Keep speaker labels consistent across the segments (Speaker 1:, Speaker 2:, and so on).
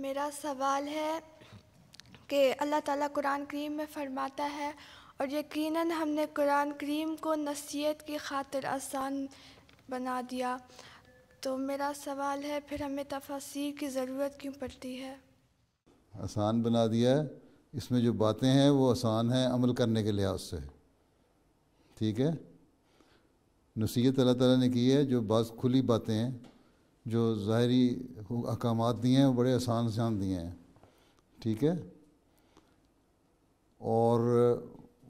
Speaker 1: मेरा सवाल है कि अल्लाह ताला कुरान करीम में फरमाता है और यकीनन हमने कुरान करीम को नसीहत की खातिर आसान बना दिया तो मेरा सवाल है फिर हमें तफसीर की ज़रूरत क्यों पड़ती है आसान बना दिया है इसमें जो बातें हैं वो आसान हैं अमल करने के लिहाज से ठीक है नसीहत अल्लाह ताला ने की है जो बाज़ खुली बातें हैं जो ज़ाहरी अहकाम दिए हैं बड़े आसान आसान दिए हैं ठीक है और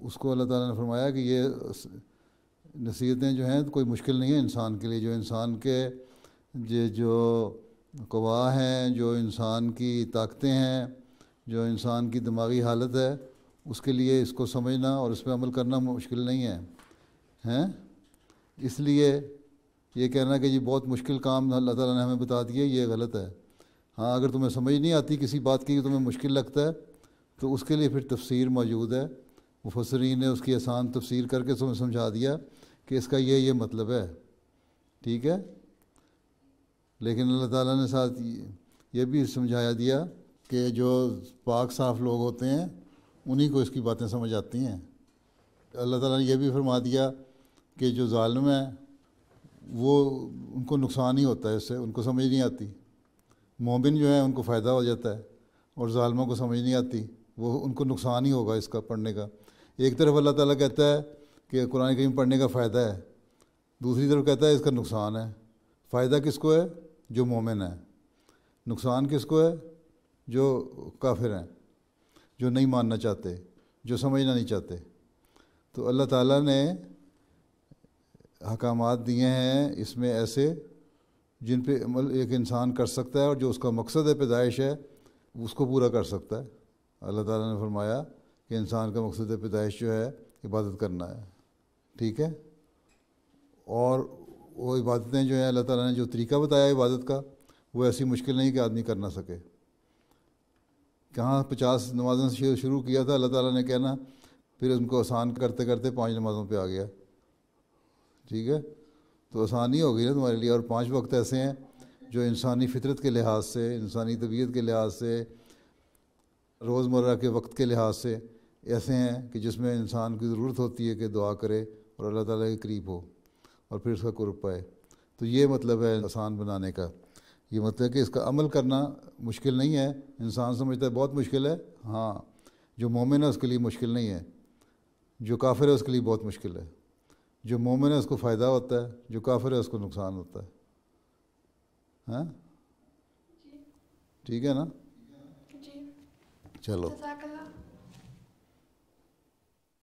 Speaker 1: उसको अल्लाह ताला ने फरमाया कि ये नसीहतें जो हैं तो कोई मुश्किल नहीं है इंसान के लिए जो इंसान के ये जो कवा हैं जो इंसान की ताकतें हैं जो इंसान की दिमागी हालत है उसके लिए इसको समझना और इस पर अमल करना मुश्किल नहीं है हैं इसलिए ये कहना कि ये बहुत मुश्किल काम अल्लाह ताला ने हमें बता दिया ये गलत है हाँ अगर तुम्हें समझ नहीं आती किसी बात की तुम्हें मुश्किल लगता है तो उसके लिए फिर तफसीर मौजूद है मुफसरीन ने उसकी आसान तफसीर करके तुम्हें समझा दिया कि इसका ये ये मतलब है ठीक है लेकिन अल्लाह ताला ने साथ ये भी समझाया दिया कि जो पाक साफ लोग होते हैं उन्हीं को इसकी बातें समझ आती हैं अल्लाह ताला ने यह भी फरमा दिया कि जो ालम है वो उनको नुकसान ही होता है इससे उनको समझ नहीं आती मोमिन जो है उनको फ़ायदा हो जाता है और ालमों को समझ नहीं आती वो उनको नुकसान ही होगा इसका पढ़ने का एक तरफ अल्लाह ताला कहता है कि कुरान करीम पढ़ने का फ़ायदा है दूसरी तरफ कहता है इसका नुकसान है फ़ायदा किसको है जो मोमिन है नुकसान किसको है जो काफिर हैं जो नहीं मानना चाहते जो समझना नहीं चाहते तो अल्लाह ताला ने अहकाम दिए हैं इसमें ऐसे जिन पे अमल एक इंसान कर सकता है और जो उसका मकसद है पैदाइश है उसको पूरा कर सकता है अल्लाह ताला ने फरमाया कि इंसान का मकसद पैदाइश जो है इबादत करना है ठीक है और वो इबादतें जो हैं अल्लाह ताला ने जो तरीका बताया इबादत का वो ऐसी मुश्किल नहीं कि आदमी कर ना सके कहाँ पचास नमाजों से शुरू किया था अल्लाह ताला ने कहना फिर उनको आसान करते करते पांच नमाज़ों पे आ गया ठीक है तो आसानी हो गई ना तुम्हारे लिए और पांच वक्त ऐसे हैं जो इंसानी फितरत के लिहाज से इंसानी तबीयत के लिहाज से रोज़मर्रा के वक्त के लिहाज से ऐसे हैं कि जिसमें इंसान की ज़रूरत होती है कि दुआ करे और अल्लाह ताला के करीब हो और फिर उसका कुर्ब पाए तो ये मतलब है आसान बनाने का ये मतलब कि इसका अमल करना मुश्किल नहीं है इंसान समझता है बहुत मुश्किल है हाँ जो मोमिन है उसके लिए मुश्किल नहीं है जो काफिर है उसके लिए बहुत मुश्किल है जो मोमिन है उसको फ़ायदा होता है जो काफिर है उसको नुकसान होता है हैं ठीक है ना चलो